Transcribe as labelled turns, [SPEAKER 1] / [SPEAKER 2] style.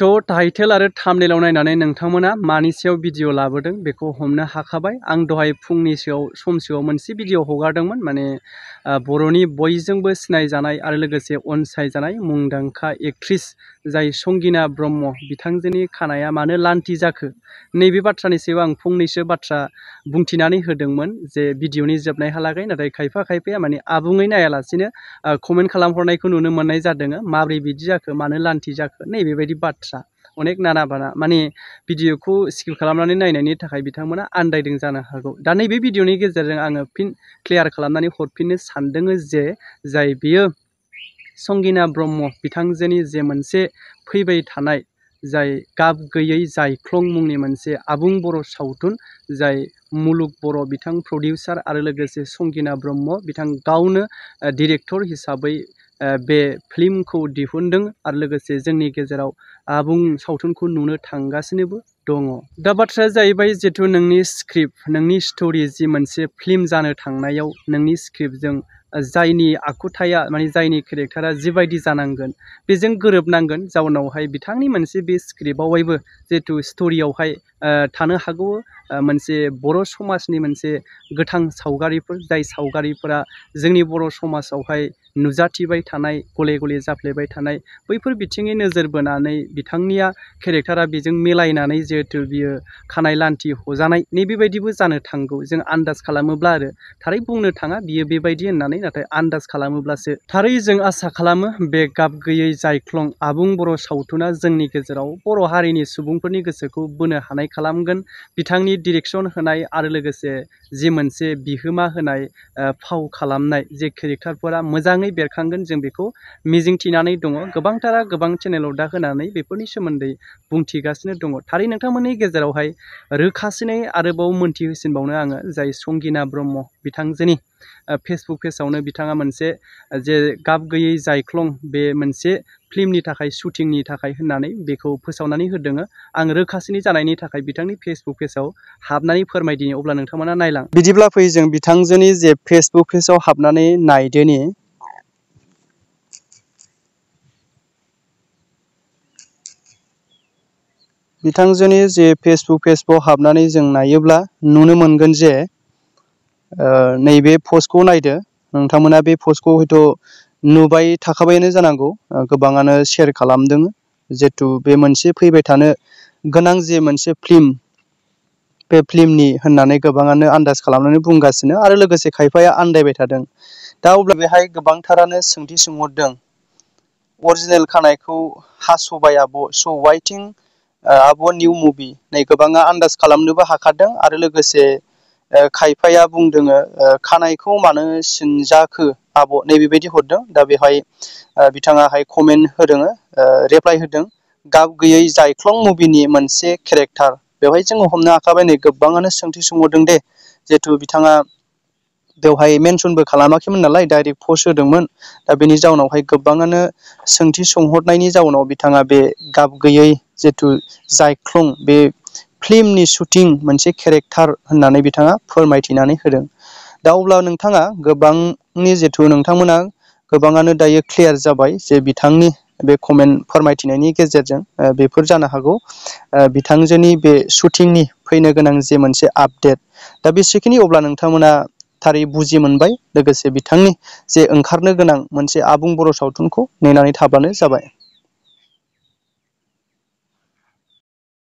[SPEAKER 1] थ' टाइटेल आरो थाम्बनेलाव नायनानै नोंथांमोना मानि सायाव भिडिअ लाबोदों बेखौ हमनो हाखाबाय आं दहाय फुंनिसोआव समसोआव मोनसे भिडिअ हगारदोंमोन माने बर'नि बयजोंबो सिनायजानाय आरो लोगोसे अनसायजानाय मुंदांखा एक्ट्रिस जाय संगिना ब्रह्म बिथांजोनि खानाया मानो लान्थि जाखो नैबे बाथ्रानि सायाव आं फंनैसो बाथ्रा बुंथिनानै होदोंमोन जे भिडिअनि जोबनायहालागै नाथाय खायफा खायफाया माने आबुङै नायालासेनो कमेन्ट खालामहरनायखौ नुनो मोननाय जादों माबोरै बिदि जाखो मानो लान्थि जाखो नैबेबायदि बाथ्रा बाथ्रा अनेक नाना बाना माने भिडिअखौ स्किप खालामनानै नायनायनि थाखाय बिथांमोना आन्दायदों हागौ दा नैबे भिडिअनि गेजेरजों आङो फिन क्लियार खालामनानै हरफिननो सानदोङो जे जाय बियो संगिना ब्रह्म बिथांजोनि जे मोनसे फैबाय थानाय जाय गाब गैयै जायख्लं मुंनि मोनसे आबुं बर' सावथुन जाय मुलुग बर' बिथां प्रडिउसार आरो लोगोसे संगिना ब्रह्म बिथां गावनो डिरेक्टर हिसाबै बे फिल्मखौ दिहुनदों आरो लोगोसे जोंनि गेजेराव आबुं सावथुनखौ नुनो थांगासिनोबो दङ दा बाथ्राया जाहैबाय जिथु नोंनि स्क्रिप्ट नोंनि स्ट'रि जि मोनसे फिल्म जानो थांनायाव नोंनि स्क्रिप्टजों जायनि आखुथाया माने जायनि केरेक्टारा जिबायदि जानांगोन बेजों गोरोबनांगोन जाउनावहाय बिथांनि मोनसे बे स्क्रिप्टआवहाय जिहेतु स्ट'रियावहाय थानो हागौ मोनसे बर' समाजनि मोनसे गोथां सावगारिफोर जाय सावगारिफोरा जोंनि बर' समाजावहाय नुजाथिबाय थानाय गले गले जाफ्लेबाय थानाय बैफोर बिथिङै नोजोर बोनानै बिथांनिया केरेक्टारा बेजों मिलायनानै जिहेतु बियो खानाय लान्थि हजानाय नैबेबायदिबो जानो थांगौ जों आन्दाज खालामोब्ला आरो थारै बुंनो थाङा बियो बेबायदि होननानै नाथाय आन्दाज खालामोब्लासो थारै जों आसा खालामो बे गाब गैयै जायख्लं आबुं बर' सावथुना जोंनि गेजेराव बर' हारिनि सुबुंफोरनि गोसोखौ बोनो हानाय खालामगोन बिथांनि डिरेक्सन होनाय आरो लोगोसे जि मोनसे बिहोमा होनाय फाव खालामनाय जे केरेक्टारफोरा मोजाङै बेरखांगोन जों बेखौ मिजिंथिनानै दङ गोबांथारा गोबां चेनेलाव दा होनानै बेफोरनि सोमोन्दै बुंथिगासिनो दङ थारै नोंथांमोननि गेजेरावहाय रोखासिनै आरोबाव मोन्थिहोसिनबावनो आङो जाय संगिना ब्रह्म बिथांजोनि फेसबुक पेजावनो बिथाङा मोनसे जे गाब गैयै जायख्लं बे मोनसे फिल्मनि थाखाय शुटिंनि थाखाय होननानै बेखौ फोसावनानै होदोङो आं रोखासिनि जानायनि थाखाय बिथांनि फेसबुक पेजाव हाबनानै फोरमायदिनि अब्ला नोंथांमोना नायलां
[SPEAKER 2] बिदिब्ला फै जों बिथांजोनि जे फेसबुक पेजाव हाबनानै नायदोनि बिथांजोनि जे फेसबुक पेजखौ हाबनानै जों नायोब्ला नुनो मोनगोन जे नैबे पस्टखौ नायदो नोंथांमोना बे पस्टखौ हयथ' नुबाय थाखाबायानो जानांगौ गोबाङानो शेयार खालामदों जिहेथु बे मोनसे फैबाय थानो गोनां जे मोनसे फिल्म बे फिल्मनि होननानै गोबाङानो आन्दाज खालामनानै बुंगासिनो आरो लोगोसे खायफाया आन्दायबाय थादों दा अब्ला बेहाय गोबांथारानो सोंथि सोंहरदों अरिजिनेल खानायखौ हास'बाय आब' स' वाइथिं आब' निउ मुभि नै गोबाङा आन्दाज खालामनोबो हाखादों आरो लोगोसे खायफाया बुंदोङो खानायखौ मानो सिनजाखो आब' नैबेबायदि हरदों दा बेवहाय बिथाङाहाय कमेन्ट होदोङो रिप्लाइ होदों गाब गैयै जायख्लं मुभिनि मोनसे केरेक्टार बेवहाय जोङो हमनो हाखाबाय नै गोबाङानो सोंथि सोंहरदों दे जिहेथु बिथाङा बेवहाय मेनसनबो खालामाखैमोन नालाय डाइरेक्ट पस्ट होदोंमोन दा बेनि जाउनावहाय गोबाङानो सोंथि सोंहरनायनि जाउनाव बिथाङा बे गाब गैयै जिथु जायख्लं बे फिल्मनि शुटिं मोनसे केरेक्टार होननानै बिथाङा फोरमायथिनानै होदों दा अब्ला नोंथाङा गोबांनि जिथु नोंथांमोना गोबाङानो दायो क्लियार जाबाय जे बिथांनि बे कमेन्ट फोरमायथिनायनि गेजेरजों बेफोर जानो हागौ बिथांजोनि बे शुटिंनि फैनो गोनां जे मोनसे आपडेट दा बेसेखिनि अब्ला नोंथांमोना थारै बुजि मोनबाय लोगोसे बिथांनि जे ओंखारनो गोनां मोनसे आबुं बर' सावथुनखौ नेनानै थाब्लानो जाबाय